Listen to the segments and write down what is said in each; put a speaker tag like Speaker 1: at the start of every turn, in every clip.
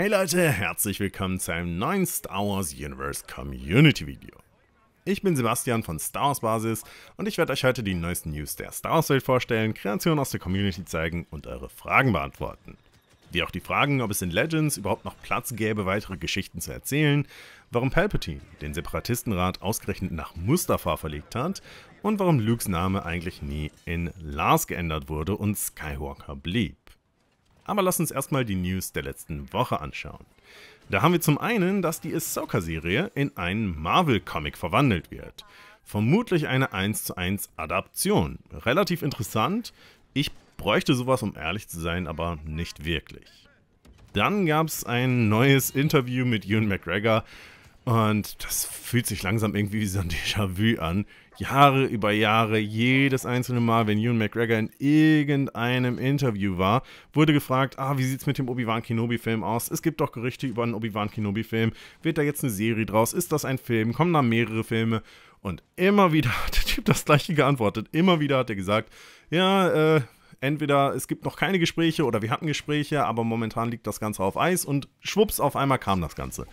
Speaker 1: Hey Leute, herzlich willkommen zu einem neuen Star Wars Universe Community Video. Ich bin Sebastian von Star Wars Basis und ich werde euch heute die neuesten News der Star Wars Welt vorstellen, Kreationen aus der Community zeigen und eure Fragen beantworten. Wie auch die Fragen, ob es in Legends überhaupt noch Platz gäbe, weitere Geschichten zu erzählen, warum Palpatine den Separatistenrat ausgerechnet nach Mustafa verlegt hat und warum Lukes Name eigentlich nie in Lars geändert wurde und Skywalker blieb. Aber lass uns erstmal die News der letzten Woche anschauen. Da haben wir zum einen, dass die Ahsoka-Serie in einen Marvel-Comic verwandelt wird. Vermutlich eine 1 zu 1 Adaption. Relativ interessant. Ich bräuchte sowas, um ehrlich zu sein, aber nicht wirklich. Dann gab es ein neues Interview mit Ewan McGregor und das fühlt sich langsam irgendwie wie so ein Déjà-vu an. Jahre über Jahre, jedes einzelne Mal, wenn Ewan McGregor in irgendeinem Interview war, wurde gefragt, ah, wie es mit dem Obi-Wan Kenobi-Film aus? Es gibt doch Gerüchte über einen Obi-Wan Kenobi-Film. Wird da jetzt eine Serie draus? Ist das ein Film? Kommen da mehrere Filme? Und immer wieder hat der Typ das gleiche geantwortet. Immer wieder hat er gesagt, ja, äh, entweder es gibt noch keine Gespräche oder wir hatten Gespräche, aber momentan liegt das Ganze auf Eis und schwupps, auf einmal kam das Ganze.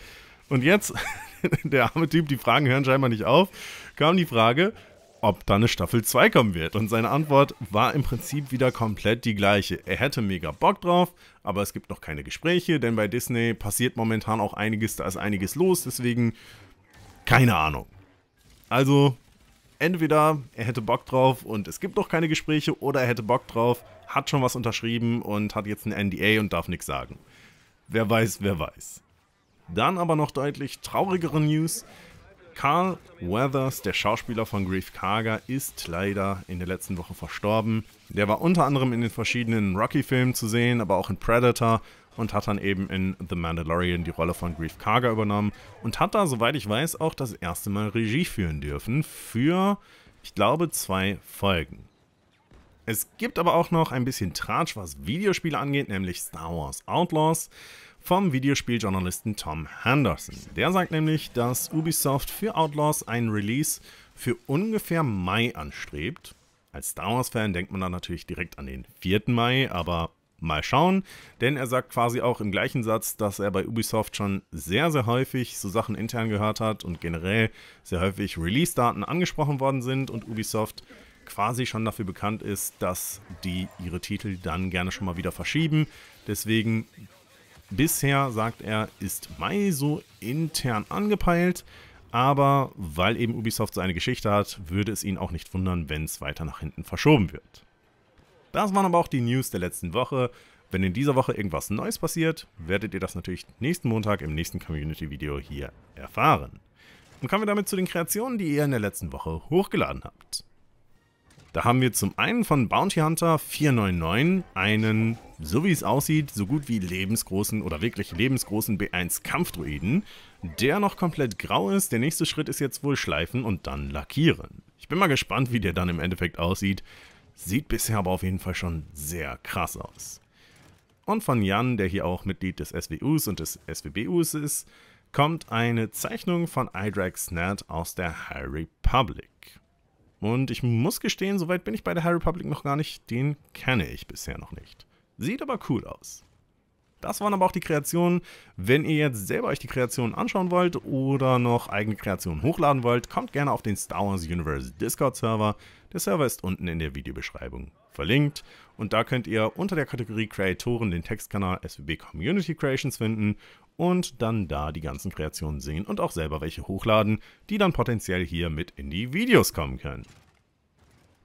Speaker 1: Und jetzt, der arme Typ, die Fragen hören scheinbar nicht auf, kam die Frage, ob da eine Staffel 2 kommen wird. Und seine Antwort war im Prinzip wieder komplett die gleiche. Er hätte mega Bock drauf, aber es gibt noch keine Gespräche, denn bei Disney passiert momentan auch einiges, da ist einiges los, deswegen keine Ahnung. Also, entweder er hätte Bock drauf und es gibt noch keine Gespräche, oder er hätte Bock drauf, hat schon was unterschrieben und hat jetzt ein NDA und darf nichts sagen. Wer weiß, wer weiß. Dann aber noch deutlich traurigere News. Carl Weathers, der Schauspieler von Grief Karga, ist leider in der letzten Woche verstorben. Der war unter anderem in den verschiedenen Rocky-Filmen zu sehen, aber auch in Predator und hat dann eben in The Mandalorian die Rolle von Grief Karga übernommen und hat da, soweit ich weiß, auch das erste Mal Regie führen dürfen für, ich glaube, zwei Folgen. Es gibt aber auch noch ein bisschen Tratsch, was Videospiele angeht, nämlich Star Wars Outlaws vom Videospieljournalisten Tom Henderson. Der sagt nämlich, dass Ubisoft für Outlaws ein Release für ungefähr Mai anstrebt. Als Star Wars-Fan denkt man dann natürlich direkt an den 4. Mai, aber mal schauen. Denn er sagt quasi auch im gleichen Satz, dass er bei Ubisoft schon sehr, sehr häufig so Sachen intern gehört hat und generell sehr häufig Release-Daten angesprochen worden sind und Ubisoft quasi schon dafür bekannt ist, dass die ihre Titel dann gerne schon mal wieder verschieben. Deswegen Bisher, sagt er, ist Mai so intern angepeilt, aber weil eben Ubisoft seine Geschichte hat, würde es ihn auch nicht wundern, wenn es weiter nach hinten verschoben wird. Das waren aber auch die News der letzten Woche. Wenn in dieser Woche irgendwas Neues passiert, werdet ihr das natürlich nächsten Montag im nächsten Community-Video hier erfahren. Und kommen wir damit zu den Kreationen, die ihr in der letzten Woche hochgeladen habt. Da haben wir zum einen von Bounty Hunter 499 einen, so wie es aussieht, so gut wie lebensgroßen oder wirklich lebensgroßen B1 Kampfdruiden, der noch komplett grau ist. Der nächste Schritt ist jetzt wohl schleifen und dann lackieren. Ich bin mal gespannt, wie der dann im Endeffekt aussieht. Sieht bisher aber auf jeden Fall schon sehr krass aus. Und von Jan, der hier auch Mitglied des SWUs und des SWBUs ist, kommt eine Zeichnung von Idrax Ned aus der High Republic. Und ich muss gestehen, soweit bin ich bei der High Republic noch gar nicht. Den kenne ich bisher noch nicht. Sieht aber cool aus. Das waren aber auch die Kreationen. Wenn ihr jetzt selber euch die Kreationen anschauen wollt oder noch eigene Kreationen hochladen wollt, kommt gerne auf den Star Wars Universe Discord Server. Der Server ist unten in der Videobeschreibung verlinkt und da könnt ihr unter der Kategorie Creatoren den Textkanal SWB Community Creations finden und dann da die ganzen Kreationen sehen und auch selber welche hochladen, die dann potenziell hier mit in die Videos kommen können.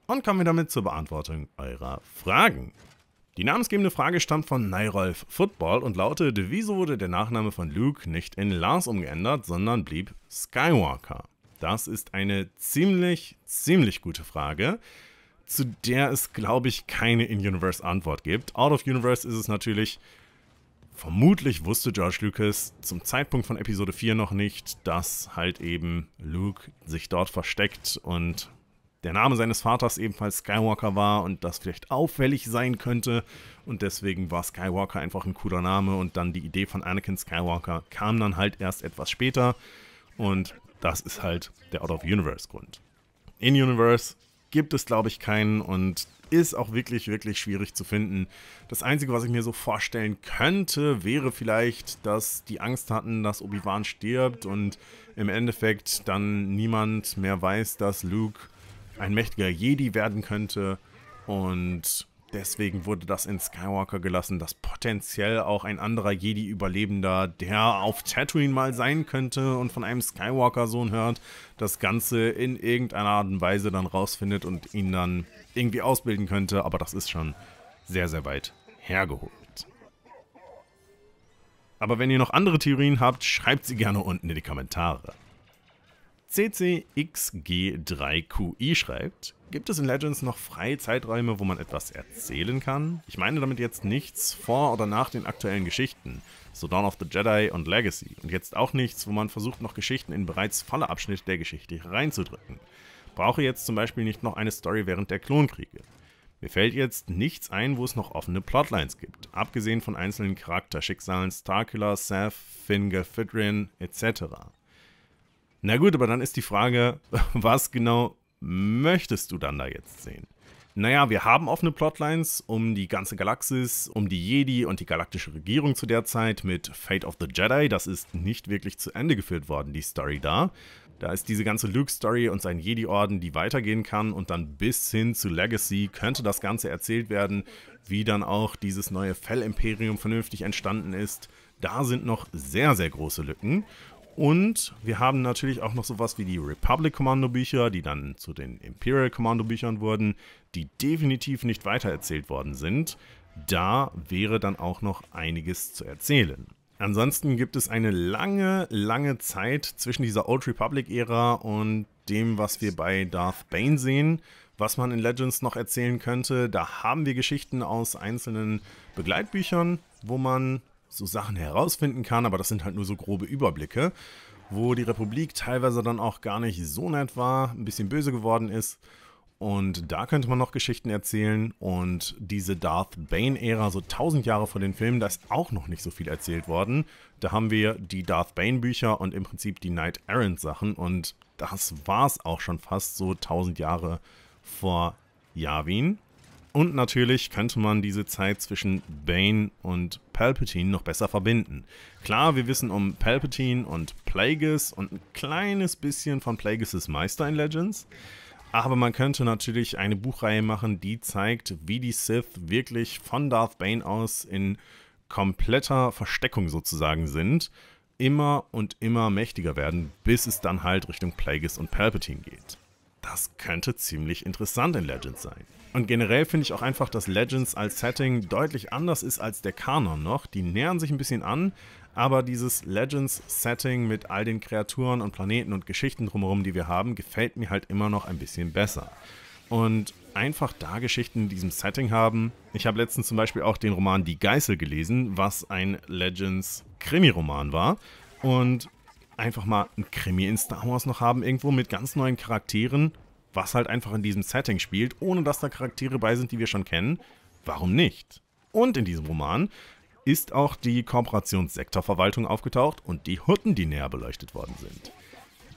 Speaker 1: Und kommen wir damit zur Beantwortung eurer Fragen. Die namensgebende Frage stammt von Nairolf Football und lautet, wieso wurde der Nachname von Luke nicht in Lars umgeändert, sondern blieb Skywalker? Das ist eine ziemlich, ziemlich gute Frage, zu der es, glaube ich, keine In-Universe-Antwort gibt. Out-of-Universe ist es natürlich Vermutlich wusste George Lucas zum Zeitpunkt von Episode 4 noch nicht, dass halt eben Luke sich dort versteckt und der Name seines Vaters ebenfalls Skywalker war und das vielleicht auffällig sein könnte. Und deswegen war Skywalker einfach ein cooler Name und dann die Idee von Anakin Skywalker kam dann halt erst etwas später. Und das ist halt der Out of Universe Grund. In Universe gibt es, glaube ich, keinen und ist auch wirklich, wirklich schwierig zu finden. Das Einzige, was ich mir so vorstellen könnte, wäre vielleicht, dass die Angst hatten, dass Obi-Wan stirbt und im Endeffekt dann niemand mehr weiß, dass Luke ein mächtiger Jedi werden könnte und Deswegen wurde das in Skywalker gelassen, dass potenziell auch ein anderer Jedi-Überlebender, der auf Tatooine mal sein könnte und von einem Skywalker-Sohn hört, das Ganze in irgendeiner Art und Weise dann rausfindet und ihn dann irgendwie ausbilden könnte. Aber das ist schon sehr, sehr weit hergeholt. Aber wenn ihr noch andere Theorien habt, schreibt sie gerne unten in die Kommentare. CCXG3QI schreibt, gibt es in Legends noch freie Zeiträume, wo man etwas erzählen kann? Ich meine damit jetzt nichts vor oder nach den aktuellen Geschichten, so Dawn of the Jedi und Legacy, und jetzt auch nichts, wo man versucht, noch Geschichten in bereits volle Abschnitte der Geschichte reinzudrücken. Brauche jetzt zum Beispiel nicht noch eine Story während der Klonkriege. Mir fällt jetzt nichts ein, wo es noch offene Plotlines gibt, abgesehen von einzelnen Charakterschicksalen Starkiller, Seth, Finger, Fidrin etc. Na gut, aber dann ist die Frage, was genau möchtest du dann da jetzt sehen? Naja, wir haben offene Plotlines um die ganze Galaxis, um die Jedi und die galaktische Regierung zu der Zeit mit Fate of the Jedi. Das ist nicht wirklich zu Ende geführt worden, die Story da. Da ist diese ganze Luke-Story und sein Jedi-Orden, die weitergehen kann und dann bis hin zu Legacy könnte das Ganze erzählt werden, wie dann auch dieses neue Fell-Imperium vernünftig entstanden ist. Da sind noch sehr, sehr große Lücken und wir haben natürlich auch noch sowas wie die Republic-Kommandobücher, die dann zu den Imperial-Kommandobüchern wurden, die definitiv nicht weitererzählt worden sind. Da wäre dann auch noch einiges zu erzählen. Ansonsten gibt es eine lange, lange Zeit zwischen dieser Old Republic-Ära und dem, was wir bei Darth Bane sehen, was man in Legends noch erzählen könnte. Da haben wir Geschichten aus einzelnen Begleitbüchern, wo man so Sachen herausfinden kann, aber das sind halt nur so grobe Überblicke, wo die Republik teilweise dann auch gar nicht so nett war, ein bisschen böse geworden ist. Und da könnte man noch Geschichten erzählen. Und diese Darth Bane-Ära, so 1000 Jahre vor den Filmen, da ist auch noch nicht so viel erzählt worden. Da haben wir die Darth Bane-Bücher und im Prinzip die Knight Errant-Sachen. Und das war es auch schon fast so 1000 Jahre vor Yavin. Und natürlich könnte man diese Zeit zwischen Bane und Palpatine noch besser verbinden. Klar, wir wissen um Palpatine und Plagueis und ein kleines bisschen von Plagueis' Meister in Legends. Aber man könnte natürlich eine Buchreihe machen, die zeigt, wie die Sith wirklich von Darth Bane aus in kompletter Versteckung sozusagen sind, immer und immer mächtiger werden, bis es dann halt Richtung Plagueis und Palpatine geht. Das könnte ziemlich interessant in Legends sein. Und generell finde ich auch einfach, dass Legends als Setting deutlich anders ist als der Kanon noch. Die nähern sich ein bisschen an, aber dieses Legends-Setting mit all den Kreaturen und Planeten und Geschichten drumherum, die wir haben, gefällt mir halt immer noch ein bisschen besser. Und einfach da Geschichten in diesem Setting haben. Ich habe letztens zum Beispiel auch den Roman Die Geißel gelesen, was ein Legends-Krimi-Roman war. Und einfach mal ein Krimi in Star Wars noch haben, irgendwo mit ganz neuen Charakteren, was halt einfach in diesem Setting spielt, ohne dass da Charaktere bei sind, die wir schon kennen. Warum nicht? Und in diesem Roman ist auch die Kooperationssektorverwaltung aufgetaucht und die Hutten, die näher beleuchtet worden sind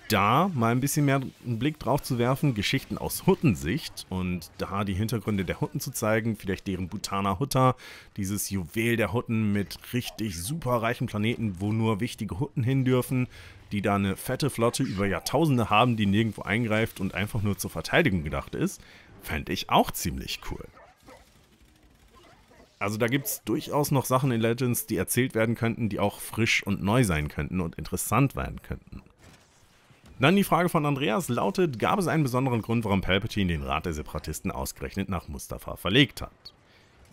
Speaker 1: da mal ein bisschen mehr einen Blick drauf zu werfen, Geschichten aus Huttensicht und da die Hintergründe der Hutten zu zeigen, vielleicht deren Butana Hutter, dieses Juwel der Hutten mit richtig superreichen Planeten, wo nur wichtige Hutten hin dürfen, die da eine fette Flotte über Jahrtausende haben, die nirgendwo eingreift und einfach nur zur Verteidigung gedacht ist, fände ich auch ziemlich cool. Also da gibt es durchaus noch Sachen in Legends, die erzählt werden könnten, die auch frisch und neu sein könnten und interessant werden könnten. Dann die Frage von Andreas lautet, gab es einen besonderen Grund, warum Palpatine den Rat der Separatisten ausgerechnet nach Mustafa verlegt hat?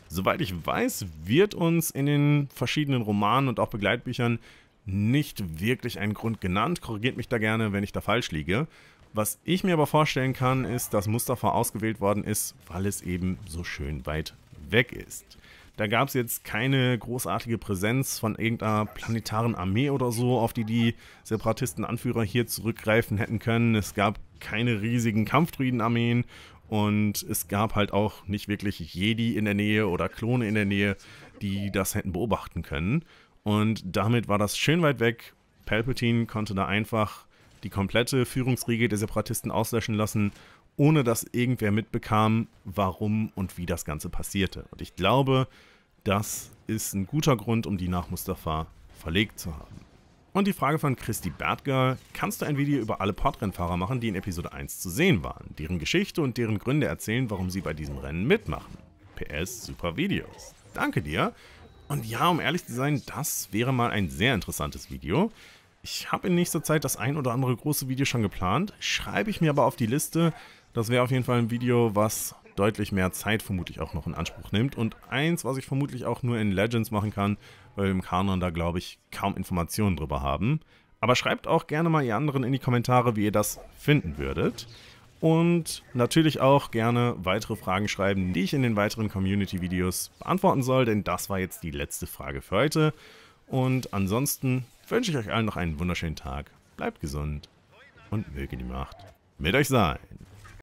Speaker 1: Soweit ich weiß, wird uns in den verschiedenen Romanen und auch Begleitbüchern nicht wirklich ein Grund genannt. Korrigiert mich da gerne, wenn ich da falsch liege. Was ich mir aber vorstellen kann, ist, dass Mustafa ausgewählt worden ist, weil es eben so schön weit weg ist. Da gab es jetzt keine großartige Präsenz von irgendeiner planetaren Armee oder so, auf die die Separatisten-Anführer hier zurückgreifen hätten können. Es gab keine riesigen Kampfdruiden-Armeen und es gab halt auch nicht wirklich Jedi in der Nähe oder Klone in der Nähe, die das hätten beobachten können. Und damit war das schön weit weg. Palpatine konnte da einfach die komplette Führungsriege der Separatisten auslöschen lassen, ohne dass irgendwer mitbekam, warum und wie das Ganze passierte. Und ich glaube, das ist ein guter Grund, um die nach Mustafa verlegt zu haben. Und die Frage von Christy Bertger, kannst du ein Video über alle Portrennfahrer machen, die in Episode 1 zu sehen waren, deren Geschichte und deren Gründe erzählen, warum sie bei diesem Rennen mitmachen? PS, super Videos. Danke dir. Und ja, um ehrlich zu sein, das wäre mal ein sehr interessantes Video. Ich habe in nächster Zeit das ein oder andere große Video schon geplant, schreibe ich mir aber auf die Liste. Das wäre auf jeden Fall ein Video, was deutlich mehr Zeit vermutlich auch noch in Anspruch nimmt. Und eins, was ich vermutlich auch nur in Legends machen kann, weil wir im Kanon da, glaube ich, kaum Informationen drüber haben. Aber schreibt auch gerne mal ihr anderen in die Kommentare, wie ihr das finden würdet. Und natürlich auch gerne weitere Fragen schreiben, die ich in den weiteren Community-Videos beantworten soll, denn das war jetzt die letzte Frage für heute. Und ansonsten wünsche ich euch allen noch einen wunderschönen Tag. Bleibt gesund und möge die Macht mit euch sein.